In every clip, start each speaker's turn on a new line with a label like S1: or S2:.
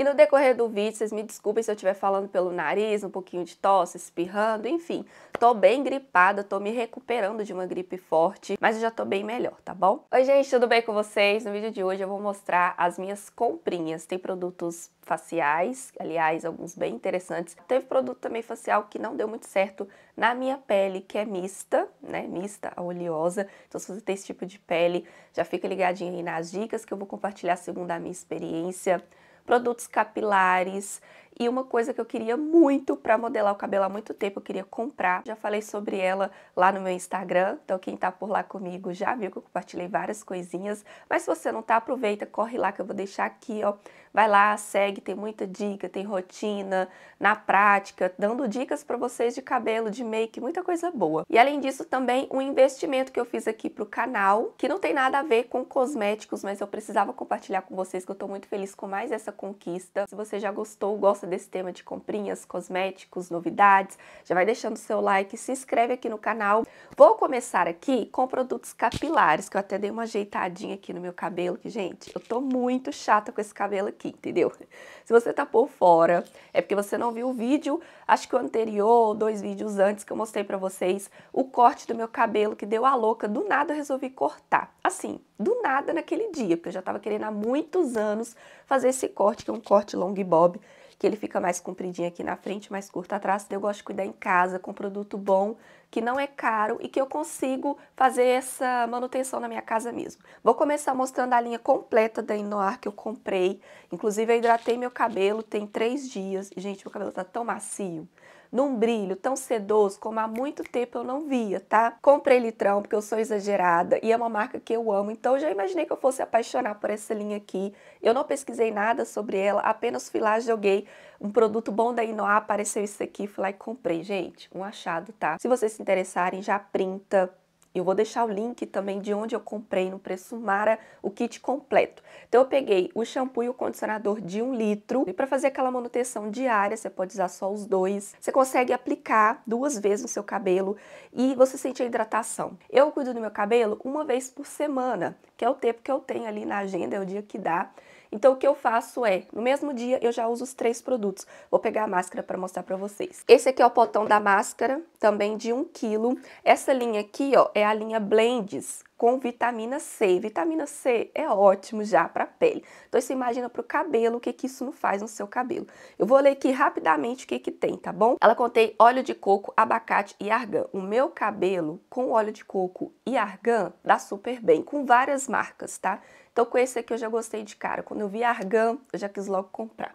S1: E no decorrer do vídeo, vocês me desculpem se eu estiver falando pelo nariz, um pouquinho de tosse, espirrando, enfim. Tô bem gripada, tô me recuperando de uma gripe forte, mas eu já tô bem melhor, tá bom? Oi gente, tudo bem com vocês? No vídeo de hoje eu vou mostrar as minhas comprinhas. Tem produtos faciais, aliás, alguns bem interessantes. Teve produto também facial que não deu muito certo na minha pele, que é mista, né? Mista, a oleosa. Então, se você tem esse tipo de pele, já fica ligadinho aí nas dicas que eu vou compartilhar segundo a minha experiência produtos capilares e uma coisa que eu queria muito para modelar o cabelo há muito tempo, eu queria comprar. Já falei sobre ela lá no meu Instagram, então quem tá por lá comigo já viu que eu compartilhei várias coisinhas. Mas se você não tá, aproveita, corre lá que eu vou deixar aqui, ó. Vai lá, segue, tem muita dica, tem rotina na prática, dando dicas para vocês de cabelo, de make, muita coisa boa. E além disso, também um investimento que eu fiz aqui pro canal, que não tem nada a ver com cosméticos, mas eu precisava compartilhar com vocês que eu tô muito feliz com mais essa conquista. Se você já gostou, gosta desse tema de comprinhas, cosméticos, novidades, já vai deixando seu like, se inscreve aqui no canal. Vou começar aqui com produtos capilares, que eu até dei uma ajeitadinha aqui no meu cabelo, que, gente, eu tô muito chata com esse cabelo aqui, entendeu? Se você tá por fora, é porque você não viu o vídeo, acho que o anterior, dois vídeos antes que eu mostrei pra vocês, o corte do meu cabelo que deu a louca, do nada eu resolvi cortar. Assim, do nada naquele dia, porque eu já tava querendo há muitos anos fazer esse corte, que é um corte long bob, que ele fica mais compridinho aqui na frente, mais curto atrás. Eu gosto de cuidar em casa com produto bom, que não é caro e que eu consigo fazer essa manutenção na minha casa mesmo. Vou começar mostrando a linha completa da Inoar que eu comprei. Inclusive, eu hidratei meu cabelo tem três dias. E, gente, meu cabelo tá tão macio num brilho tão sedoso como há muito tempo eu não via, tá? Comprei litrão porque eu sou exagerada e é uma marca que eu amo, então eu já imaginei que eu fosse apaixonar por essa linha aqui. Eu não pesquisei nada sobre ela, apenas fui lá, joguei um produto bom da Inoá, apareceu isso aqui, fui lá e comprei. Gente, um achado, tá? Se vocês se interessarem, já printa, eu vou deixar o link também de onde eu comprei no preço Mara o kit completo. Então eu peguei o shampoo e o condicionador de um litro. E para fazer aquela manutenção diária, você pode usar só os dois. Você consegue aplicar duas vezes no seu cabelo e você sente a hidratação. Eu cuido do meu cabelo uma vez por semana que é o tempo que eu tenho ali na agenda, é o dia que dá. Então o que eu faço é, no mesmo dia eu já uso os três produtos. Vou pegar a máscara para mostrar para vocês. Esse aqui é o potão da máscara, também de 1 kg. Essa linha aqui, ó, é a linha Blends, com vitamina C. Vitamina C é ótimo já para a pele. Então você imagina para o cabelo o que, que isso não faz no seu cabelo. Eu vou ler aqui rapidamente o que, que tem, tá bom? Ela contém óleo de coco, abacate e argan. O meu cabelo com óleo de coco e argan dá super bem, com várias marcas, tá? Então com esse aqui eu já gostei de cara. Quando eu vi argan, eu já quis logo comprar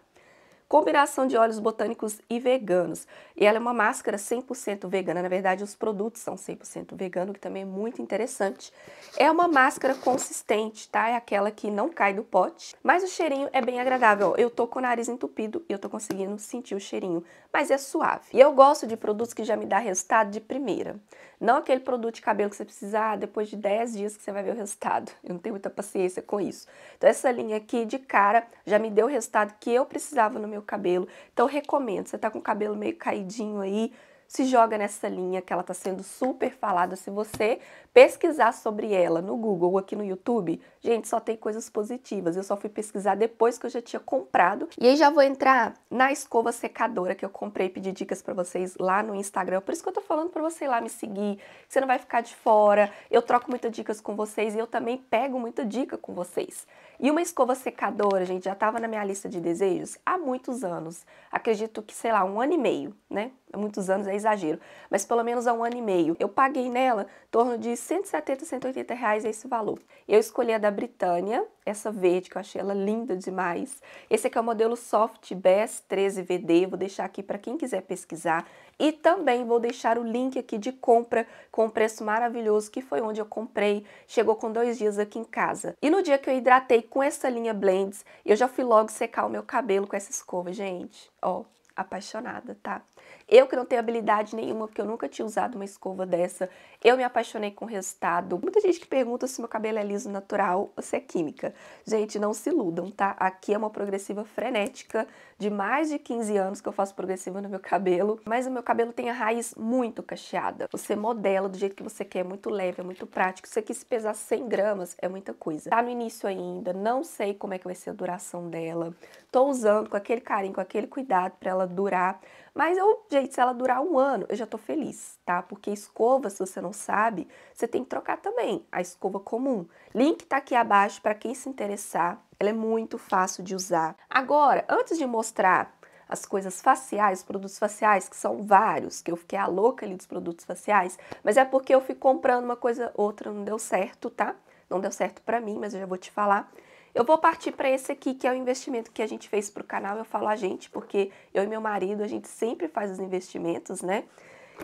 S1: combinação de óleos botânicos e veganos. E ela é uma máscara 100% vegana, na verdade os produtos são 100% vegano, que também é muito interessante. É uma máscara consistente, tá? É aquela que não cai do pote, mas o cheirinho é bem agradável. Eu tô com o nariz entupido e eu tô conseguindo sentir o cheirinho, mas é suave. E eu gosto de produtos que já me dá resultado de primeira. Não aquele produto de cabelo que você precisar ah, depois de 10 dias que você vai ver o resultado. Eu não tenho muita paciência com isso. Então essa linha aqui de cara já me deu o resultado que eu precisava no meu cabelo. Então recomendo, você tá com o cabelo meio caidinho aí, se joga nessa linha que ela está sendo super falada. Se você pesquisar sobre ela no Google ou aqui no YouTube, gente, só tem coisas positivas. Eu só fui pesquisar depois que eu já tinha comprado. E aí já vou entrar na escova secadora que eu comprei, pedi dicas para vocês lá no Instagram. Por isso que eu tô falando para você ir lá me seguir. Você não vai ficar de fora. Eu troco muitas dicas com vocês e eu também pego muita dica com vocês. E uma escova secadora, gente, já estava na minha lista de desejos há muitos anos. Acredito que, sei lá, um ano e meio, né? muitos anos é exagero, mas pelo menos há um ano e meio. Eu paguei nela em torno de 170, 180 reais esse valor. Eu escolhi a da Britânia, essa verde que eu achei ela linda demais. Esse aqui é o modelo Soft Bass 13VD, vou deixar aqui para quem quiser pesquisar. E também vou deixar o link aqui de compra com um preço maravilhoso, que foi onde eu comprei. Chegou com dois dias aqui em casa. E no dia que eu hidratei com essa linha Blends, eu já fui logo secar o meu cabelo com essa escova, gente. Ó, apaixonada, tá? Eu que não tenho habilidade nenhuma, porque eu nunca tinha usado uma escova dessa, eu me apaixonei com o resultado. Muita gente que pergunta se meu cabelo é liso natural ou se é química. Gente, não se iludam, tá? Aqui é uma progressiva frenética de mais de 15 anos que eu faço progressiva no meu cabelo, mas o meu cabelo tem a raiz muito cacheada. Você modela do jeito que você quer, é muito leve, é muito prático. Isso aqui, se pesar 100 gramas, é muita coisa. Tá no início ainda, não sei como é que vai ser a duração dela. Tô usando com aquele carinho, com aquele cuidado para ela durar. Mas eu, gente, se ela durar um ano, eu já tô feliz, tá? Porque escova, se você não sabe, você tem que trocar também a escova comum. Link tá aqui abaixo para quem se interessar. Ela é muito fácil de usar. Agora, antes de mostrar as coisas faciais, produtos faciais, que são vários, que eu fiquei a louca ali dos produtos faciais, mas é porque eu fui comprando uma coisa, outra não deu certo, tá? Não deu certo pra mim, mas eu já vou te falar. Eu vou partir para esse aqui, que é o investimento que a gente fez pro canal. Eu falo a gente, porque eu e meu marido, a gente sempre faz os investimentos, né?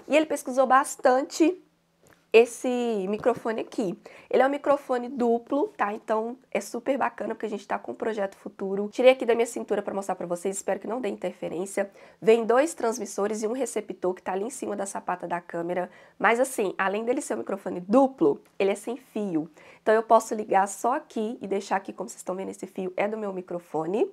S1: E ele pesquisou bastante esse microfone aqui. Ele é um microfone duplo, tá? Então é super bacana porque a gente tá com um projeto futuro. Tirei aqui da minha cintura para mostrar para vocês, espero que não dê interferência. Vem dois transmissores e um receptor que tá ali em cima da sapata da câmera. Mas assim, além dele ser um microfone duplo, ele é sem fio. Então eu posso ligar só aqui e deixar aqui como vocês estão vendo esse fio é do meu microfone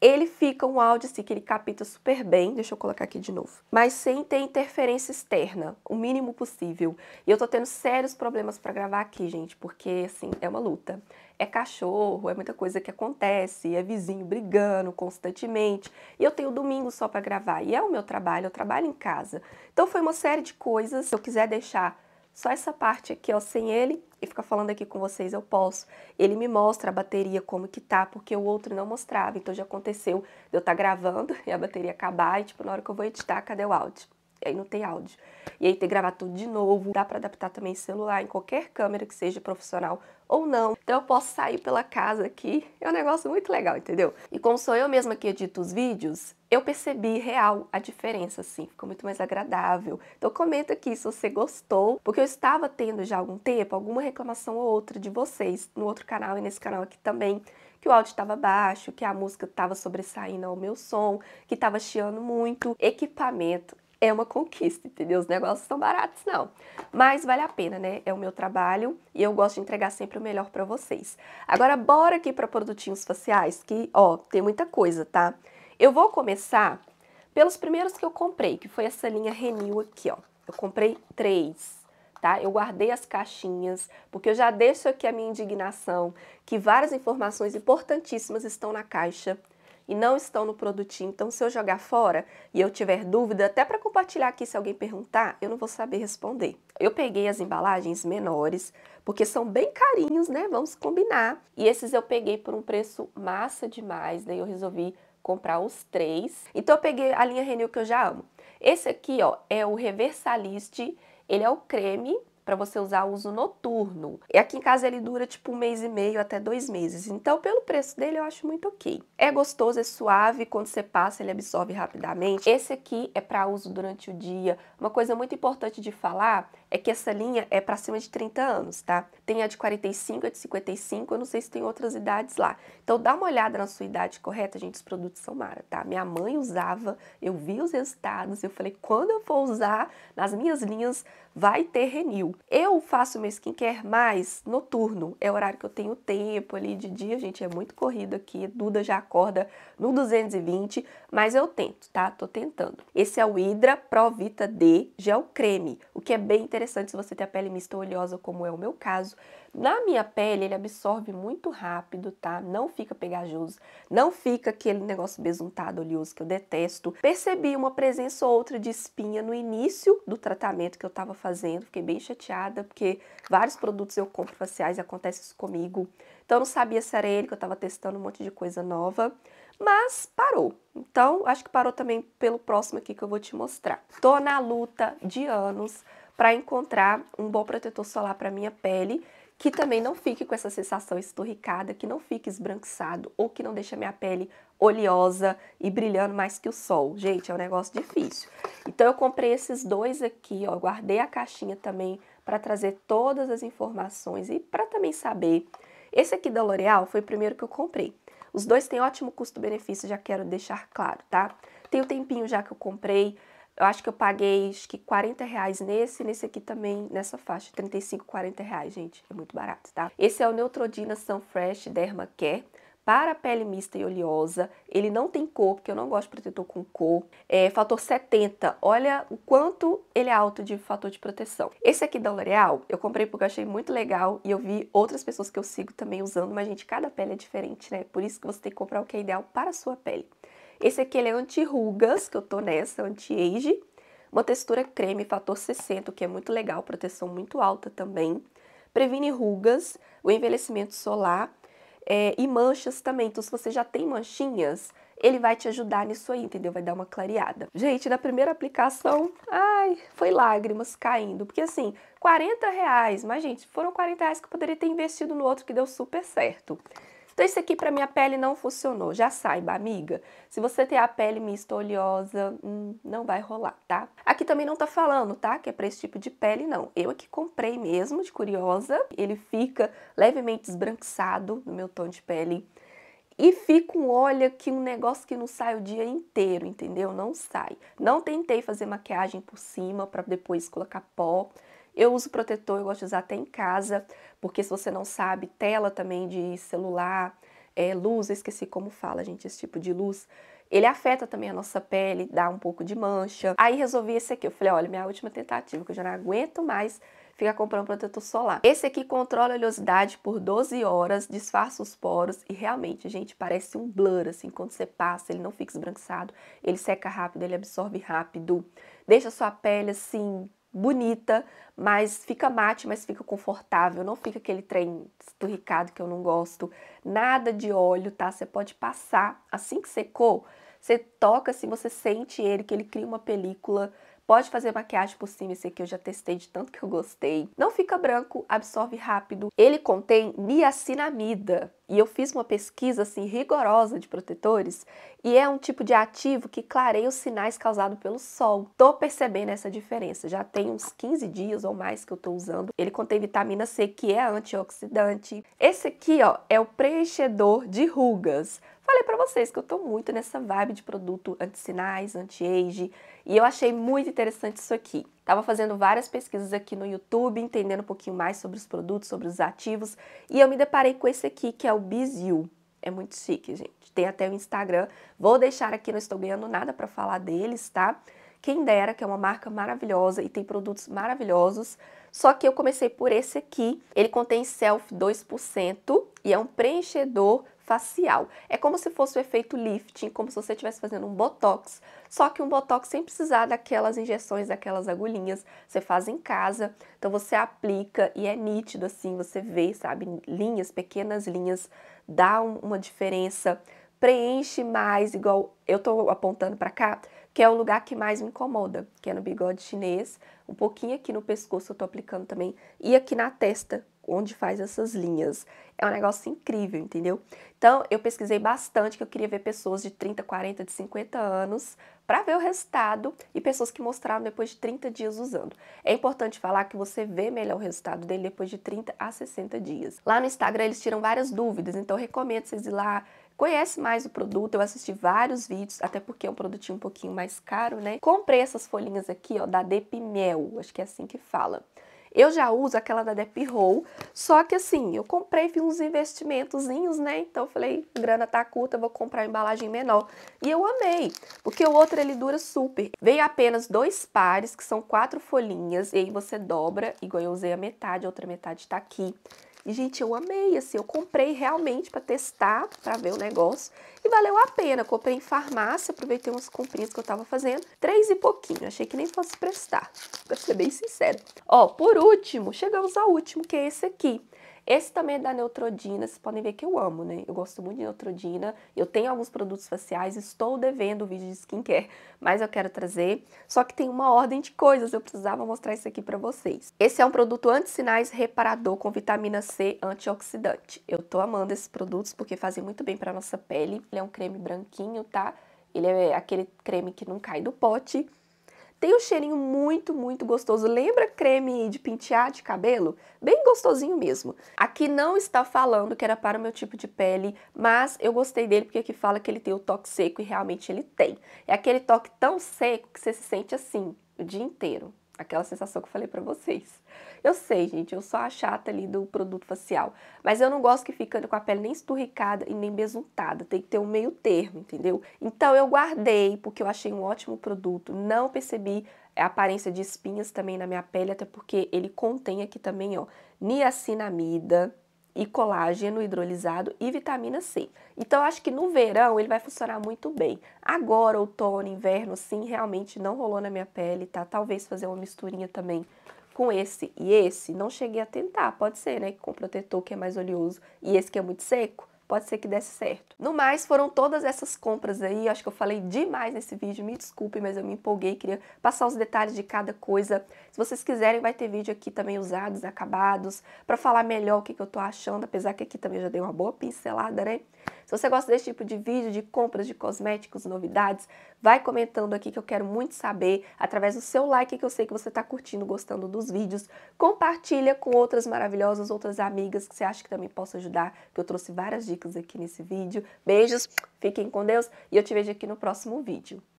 S1: ele fica um áudio assim que ele capta super bem, deixa eu colocar aqui de novo, mas sem ter interferência externa, o mínimo possível. E eu tô tendo sérios problemas para gravar aqui, gente, porque assim, é uma luta. É cachorro, é muita coisa que acontece, é vizinho brigando constantemente. E eu tenho domingo só para gravar, e é o meu trabalho, eu trabalho em casa. Então foi uma série de coisas. Se eu quiser deixar só essa parte aqui, ó, sem ele, e ficar falando aqui com vocês eu posso. Ele me mostra a bateria como que tá, porque o outro não mostrava. Então já aconteceu de eu estar tá gravando e a bateria acabar e tipo, na hora que eu vou editar, cadê o áudio? aí não tem áudio. E aí tem que gravar tudo de novo. Dá para adaptar também celular em qualquer câmera que seja profissional ou não. Então eu posso sair pela casa aqui. É um negócio muito legal, entendeu? E como sou eu mesma que edito os vídeos, eu percebi real a diferença, assim. Ficou muito mais agradável. Então comenta aqui se você gostou, porque eu estava tendo já há algum tempo alguma reclamação ou outra de vocês no outro canal e nesse canal aqui também que o áudio estava baixo, que a música estava sobressaindo ao meu som, que estava chiando muito. Equipamento é uma conquista, entendeu? Os negócios são baratos, não. Mas vale a pena, né? É o meu trabalho e eu gosto de entregar sempre o melhor para vocês. Agora, bora aqui para produtinhos faciais, que, ó, tem muita coisa, tá? Eu vou começar pelos primeiros que eu comprei, que foi essa linha Renew aqui, ó. Eu comprei três, tá? Eu guardei as caixinhas, porque eu já deixo aqui a minha indignação que várias informações importantíssimas estão na caixa e não estão no produtinho. Então, se eu jogar fora e eu tiver dúvida, até para compartilhar aqui se alguém perguntar, eu não vou saber responder. Eu peguei as embalagens menores, porque são bem carinhos, né? Vamos combinar. E esses eu peguei por um preço massa demais, daí eu resolvi comprar os três. Então eu peguei a linha Renew que eu já amo. Esse aqui, ó, é o Reversaliste, ele é o creme para você usar uso noturno. E aqui em casa ele dura tipo um mês e meio até dois meses. Então, pelo preço dele, eu acho muito ok. É gostoso, é suave, quando você passa, ele absorve rapidamente. Esse aqui é para uso durante o dia. Uma coisa muito importante de falar é que essa linha é para cima de 30 anos, tá? Tem a de 45, a de 55, eu não sei se tem outras idades lá. Então dá uma olhada na sua idade correta, gente, os produtos são mara, tá? Minha mãe usava, eu vi os resultados, eu falei, quando eu for usar nas minhas linhas, vai ter renil. Eu faço meu skincare mais noturno, é o horário que eu tenho tempo ali de dia, gente, é muito corrido aqui, Duda já acorda no 220, mas eu tento, tá? Tô tentando. Esse é o Hydra Pro Vita D Gel Creme, o que é bem interessante interessante se você tem a pele mista ou oleosa, como é o meu caso. Na minha pele, ele absorve muito rápido, tá? Não fica pegajoso, não fica aquele negócio besuntado, oleoso que eu detesto. Percebi uma presença ou outra de espinha no início do tratamento que eu tava fazendo, fiquei bem chateada, porque vários produtos eu compro faciais e acontece isso comigo. Então eu não sabia se era ele, que eu tava testando um monte de coisa nova mas parou. Então, acho que parou também pelo próximo aqui que eu vou te mostrar. Tô na luta de anos para encontrar um bom protetor solar para minha pele, que também não fique com essa sensação esturricada, que não fique esbranquiçado ou que não deixe a minha pele oleosa e brilhando mais que o sol. Gente, é um negócio difícil. Então eu comprei esses dois aqui, ó, guardei a caixinha também para trazer todas as informações e para também saber. Esse aqui da L'Oreal foi o primeiro que eu comprei. Os dois têm ótimo custo-benefício, já quero deixar claro, tá? Tem um tempinho já que eu comprei, eu acho que eu paguei acho que 40 reais nesse, nesse aqui também, nessa faixa, 35, 40 reais, gente, é muito barato, tá? Esse é o Neutrodina Sun Fresh Derma Care para pele mista e oleosa. Ele não tem cor, porque eu não gosto de protetor com cor. É, fator 70, olha o quanto ele é alto de fator de proteção. Esse aqui da L'Oreal, eu comprei porque eu achei muito legal e eu vi outras pessoas que eu sigo também usando, mas gente, cada pele é diferente, né? Por isso que você tem que comprar o que é ideal para a sua pele. Esse aqui ele é anti-rugas, que eu tô nessa, anti-age. Uma textura creme fator 60, que é muito legal, proteção muito alta também. Previne rugas, o envelhecimento solar é, e manchas também. Então, se você já tem manchinhas, ele vai te ajudar nisso aí, entendeu? Vai dar uma clareada. Gente, na primeira aplicação, ai, foi lágrimas caindo. Porque assim, 40 reais, mas gente, foram 40 reais que eu poderia ter investido no outro que deu super certo. Então isso aqui para minha pele não funcionou. Já saiba, amiga, se você tem a pele mista oleosa, hum, não vai rolar, tá? Aqui também não tá falando, tá? Que é para esse tipo de pele, não. Eu aqui comprei mesmo, de curiosa. Ele fica levemente esbranquiçado no meu tom de pele. E fica um olho aqui, um negócio que não sai o dia inteiro, entendeu? Não sai. Não tentei fazer maquiagem por cima para depois colocar pó. Eu uso protetor, eu gosto de usar até em casa, porque se você não sabe, tela também de celular, é, luz, eu esqueci como fala, gente, esse tipo de luz. Ele afeta também a nossa pele, dá um pouco de mancha. Aí resolvi esse aqui. Eu falei, olha, minha última tentativa, que eu já não aguento mais ficar comprando protetor solar. Esse aqui controla a oleosidade por 12 horas, disfarça os poros e realmente, gente, parece um blur, assim, quando você passa, ele não fica esbranquiçado, ele seca rápido, ele absorve rápido, deixa a sua pele, assim, bonita, mas fica mate, mas fica confortável, não fica aquele trem esturricado que eu não gosto. Nada de óleo, tá? Você pode passar assim que secou, você toca assim, você sente ele, que ele cria uma película Pode fazer maquiagem por cima, esse aqui eu já testei de tanto que eu gostei. Não fica branco, absorve rápido. Ele contém niacinamida. E eu fiz uma pesquisa assim rigorosa de protetores e é um tipo de ativo que clareia os sinais causados pelo sol. Tô percebendo essa diferença. Já tem uns 15 dias ou mais que eu tô usando. Ele contém vitamina C, que é antioxidante. Esse aqui, ó, é o preenchedor de rugas falei para vocês que eu tô muito nessa vibe de produto anti-sinais, anti-age, e eu achei muito interessante isso aqui. Tava fazendo várias pesquisas aqui no YouTube, entendendo um pouquinho mais sobre os produtos, sobre os ativos, e eu me deparei com esse aqui, que é o Biziu. É muito chique, gente. Tem até o Instagram. Vou deixar aqui, não estou ganhando nada para falar deles, tá? Quem dera, que é uma marca maravilhosa e tem produtos maravilhosos. Só que eu comecei por esse aqui. Ele contém self 2% e é um preenchedor facial. É como se fosse o efeito lifting, como se você estivesse fazendo um botox, só que um botox sem precisar daquelas injeções, daquelas agulhinhas, você faz em casa. Então você aplica e é nítido assim, você vê, sabe, linhas, pequenas linhas, dá um, uma diferença, preenche mais, igual eu tô apontando para cá, que é o lugar que mais me incomoda, que é no bigode chinês, um pouquinho aqui no pescoço eu tô aplicando também e aqui na testa, onde faz essas linhas. É um negócio incrível, entendeu? Então, eu pesquisei bastante, que eu queria ver pessoas de 30, 40, de 50 anos para ver o resultado e pessoas que mostraram depois de 30 dias usando. É importante falar que você vê melhor o resultado dele depois de 30 a 60 dias. Lá no Instagram eles tiram várias dúvidas, então recomendo vocês ir lá conhece mais o produto, eu assisti vários vídeos, até porque é um produtinho um pouquinho mais caro, né? Comprei essas folhinhas aqui, ó, da Depimel, acho que é assim que fala. Eu já uso aquela da Depp Roll, só que assim, eu comprei, fiz uns investimentozinhos, né? Então eu falei, grana tá curta, vou comprar uma embalagem menor. E eu amei, porque o outro ele dura super. Veio apenas dois pares, que são quatro folhinhas, e aí você dobra, igual eu usei a metade, a outra metade tá aqui. E, gente, eu amei, assim, eu comprei realmente para testar, para ver o negócio. E valeu a pena, comprei em farmácia, aproveitei umas comprinhas que eu tava fazendo. Três e pouquinho, achei que nem fosse prestar, pra ser bem sincero. Ó, por último, chegamos ao último, que é esse aqui. Esse também é da Neutrodina, vocês podem ver que eu amo, né? Eu gosto muito de Neutrodina, eu tenho alguns produtos faciais, estou devendo o vídeo de skincare, mas eu quero trazer. Só que tem uma ordem de coisas, eu precisava mostrar isso aqui pra vocês. Esse é um produto anti-sinais reparador com vitamina C antioxidante. Eu tô amando esses produtos porque fazem muito bem pra nossa pele. Ele é um creme branquinho, tá? Ele é aquele creme que não cai do pote, tem um cheirinho muito, muito gostoso. Lembra creme de pentear de cabelo? Bem gostosinho mesmo. Aqui não está falando que era para o meu tipo de pele, mas eu gostei dele porque aqui fala que ele tem o toque seco e realmente ele tem. É aquele toque tão seco que você se sente assim o dia inteiro. Aquela sensação que eu falei para vocês. Eu sei, gente, eu sou a chata ali do produto facial, mas eu não gosto que fique com a pele nem esturricada e nem besuntada, tem que ter um meio termo, entendeu? Então eu guardei, porque eu achei um ótimo produto, não percebi a aparência de espinhas também na minha pele, até porque ele contém aqui também, ó, niacinamida, e colágeno hidrolisado e vitamina C. Então, acho que no verão ele vai funcionar muito bem. Agora, outono, inverno, sim, realmente não rolou na minha pele, tá? Talvez fazer uma misturinha também com esse e esse, não cheguei a tentar. Pode ser, né? Que com protetor que é mais oleoso e esse que é muito seco pode ser que desse certo. No mais, foram todas essas compras aí, acho que eu falei demais nesse vídeo, me desculpe, mas eu me empolguei, queria passar os detalhes de cada coisa. Se vocês quiserem, vai ter vídeo aqui também usados, acabados, para falar melhor o que, que eu tô achando, apesar que aqui também já dei uma boa pincelada, né? Se você gosta desse tipo de vídeo, de compras de cosméticos, novidades, vai comentando aqui que eu quero muito saber, através do seu like que eu sei que você está curtindo, gostando dos vídeos. Compartilha com outras maravilhosas, outras amigas que você acha que também possa ajudar, que eu trouxe várias dicas aqui nesse vídeo. Beijos, fiquem com Deus e eu te vejo aqui no próximo vídeo.